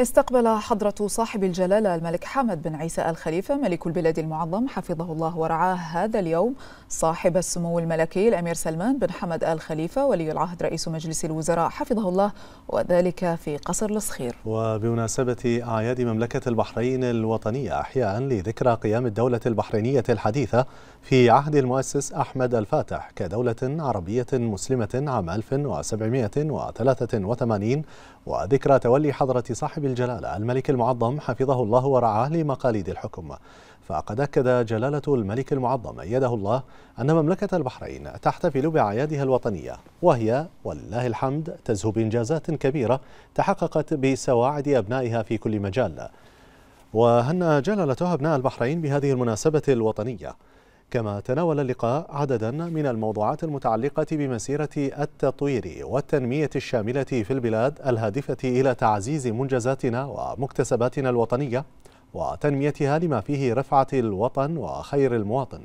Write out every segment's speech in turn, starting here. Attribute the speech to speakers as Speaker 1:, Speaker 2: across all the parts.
Speaker 1: استقبل حضرة صاحب الجلالة الملك حمد بن عيسى الخليفة ملك البلاد المعظم حفظه الله ورعاه هذا اليوم صاحب السمو الملكي الأمير سلمان بن حمد الخليفة ولي العهد رئيس مجلس الوزراء حفظه الله وذلك في قصر الصخير وبمناسبة أعياد مملكة البحرين الوطنية أحياء لذكرى قيام الدولة البحرينية الحديثة في عهد المؤسس أحمد الفاتح كدولة عربية مسلمة عام 1783 وذكرى تولي حضرة صاحب الجلالة الملك المعظم حفظه الله ورعاه لمقاليد الحكم فقد أكد جلالة الملك المعظم أيده الله أن مملكة البحرين تحتفل بأعيادها الوطنية وهي ولله الحمد تزهو بإنجازات كبيرة تحققت بسواعد أبنائها في كل مجال وهنأ جلالته أبناء البحرين بهذه المناسبة الوطنية كما تناول اللقاء عددا من الموضوعات المتعلقة بمسيرة التطوير والتنمية الشاملة في البلاد الهادفة إلى تعزيز منجزاتنا ومكتسباتنا الوطنية وتنميتها لما فيه رفعة الوطن وخير المواطن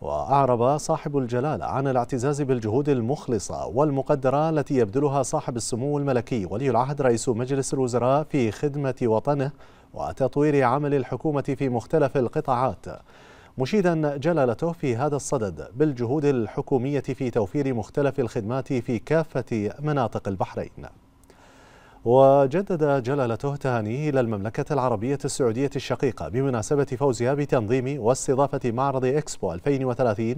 Speaker 1: وأعرب صاحب الجلالة عن الاعتزاز بالجهود المخلصة والمقدرة التي يبذلها صاحب السمو الملكي ولي العهد رئيس مجلس الوزراء في خدمة وطنه وتطوير عمل الحكومة في مختلف القطاعات مشيدا جلالته في هذا الصدد بالجهود الحكومية في توفير مختلف الخدمات في كافة مناطق البحرين وجدد جلالته تهانيه إلى المملكة العربية السعودية الشقيقة بمناسبة فوزها بتنظيم واستضافة معرض إكسبو 2030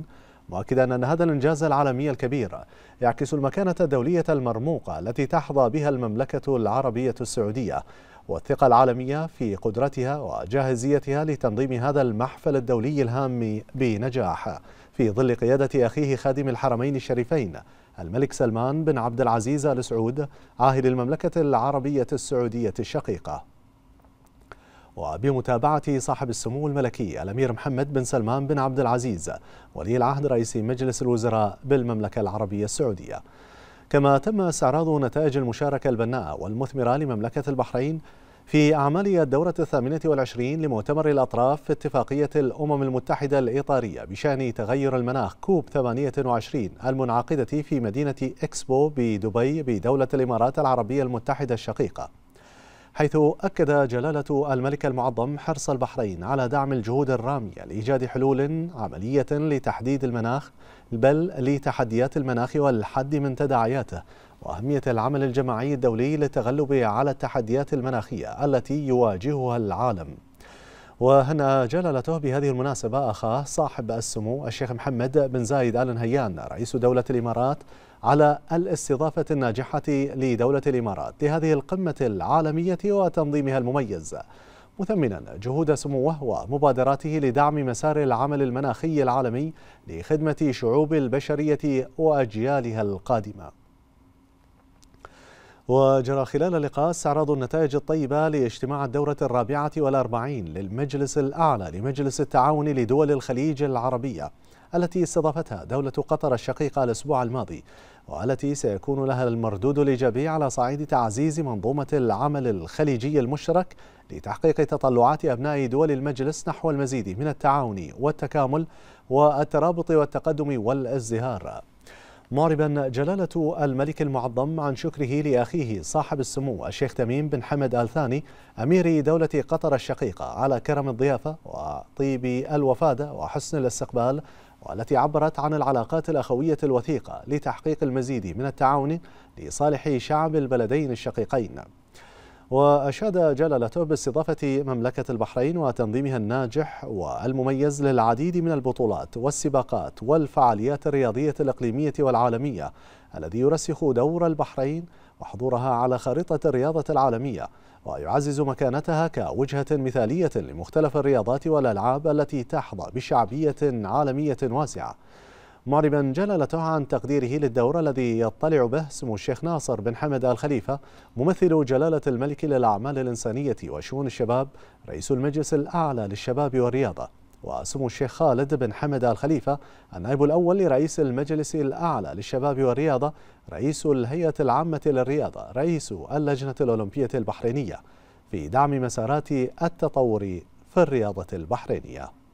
Speaker 1: مؤكدا أن هذا الإنجاز العالمي الكبير يعكس المكانة الدولية المرموقة التي تحظى بها المملكة العربية السعودية والثقة العالمية في قدرتها وجاهزيتها لتنظيم هذا المحفل الدولي الهام بنجاح في ظل قيادة أخيه خادم الحرمين الشريفين الملك سلمان بن عبد العزيز آل سعود عاهل المملكة العربية السعودية الشقيقة وبمتابعة صاحب السمو الملكي الأمير محمد بن سلمان بن عبد العزيز ولي العهد رئيس مجلس الوزراء بالمملكة العربية السعودية كما تم استعراض نتائج المشاركة البناءة والمثمرة لمملكة البحرين في أعمال الدورة الثامنة والعشرين لمؤتمر الأطراف في اتفاقية الأمم المتحدة الإطارية بشأن تغير المناخ كوب 28 المنعقدة في مدينة إكسبو بدبي بدولة الإمارات العربية المتحدة الشقيقة حيث أكد جلالة الملك المعظم حرص البحرين على دعم الجهود الرامية لإيجاد حلول عملية لتحديد المناخ بل لتحديات المناخ والحد من تداعياته وأهمية العمل الجماعي الدولي للتغلب على التحديات المناخية التي يواجهها العالم وهنأ جلالته بهذه المناسبة أخاه صاحب السمو الشيخ محمد بن زايد آل نهيان رئيس دولة الإمارات على الاستضافة الناجحة لدولة الإمارات لهذه القمة العالمية وتنظيمها المميز مثمنا جهود سموه ومبادراته لدعم مسار العمل المناخي العالمي لخدمة شعوب البشرية وأجيالها القادمة وجرى خلال اللقاء استعراض النتائج الطيبة لاجتماع الدورة الرابعة والأربعين للمجلس الأعلى لمجلس التعاون لدول الخليج العربية التي استضافتها دولة قطر الشقيقة الأسبوع الماضي والتي سيكون لها المردود الإيجابي على صعيد تعزيز منظومة العمل الخليجي المشترك لتحقيق تطلعات أبناء دول المجلس نحو المزيد من التعاون والتكامل والترابط والتقدم والازدهار معربا جلالة الملك المعظم عن شكره لأخيه صاحب السمو الشيخ تميم بن حمد آل ثاني أمير دولة قطر الشقيقة على كرم الضيافة وطيب الوفادة وحسن الاستقبال والتي عبرت عن العلاقات الأخوية الوثيقة لتحقيق المزيد من التعاون لصالح شعب البلدين الشقيقين وأشاد جلالته باستضافة مملكة البحرين وتنظيمها الناجح والمميز للعديد من البطولات والسباقات والفعاليات الرياضية الإقليمية والعالمية الذي يرسخ دور البحرين وحضورها على خريطة الرياضة العالمية ويعزز مكانتها كوجهة مثالية لمختلف الرياضات والألعاب التي تحظى بشعبية عالمية واسعة معربا جلالته عن تقديره للدور الذي يطلع به سمو الشيخ ناصر بن حمد آل خليفة ممثل جلالة الملك للأعمال الإنسانية وشؤون الشباب رئيس المجلس الأعلى للشباب والرياضة وسمو الشيخ خالد بن حمد آل خليفة النائب الأول لرئيس المجلس الأعلى للشباب والرياضة رئيس الهيئة العامة للرياضة رئيس اللجنة الأولمبية البحرينية في دعم مسارات التطور في الرياضة البحرينية